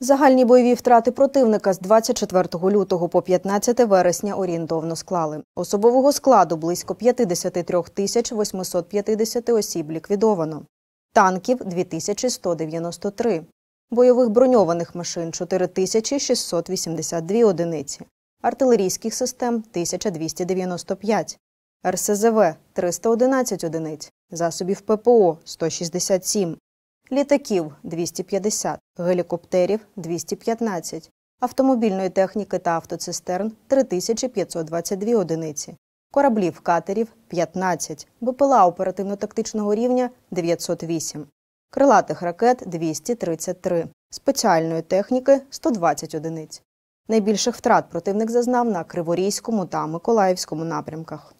Загальні бойові втрати противника з 24 лютого по 15 вересня орієнтовно склали. Особового складу близько 53 тисяч 850 осіб ліквідовано, танків 2193, бойових броньованих машин 4682 одиниці, артилерійських систем 1295, РСЗВ 311 одиниць, засобів ППО 167, літаків 250, гелікоптерів 215, автомобільної техніки та автоцистерн 3522 одиниці, кораблів катерів 15, БПЛА оперативно-тактичного рівня 908, крилатих ракет 233, спеціальної техніки 120 одиниць. Найбільших втрат противник зазнав на Криворізькому та Миколаївському напрямках.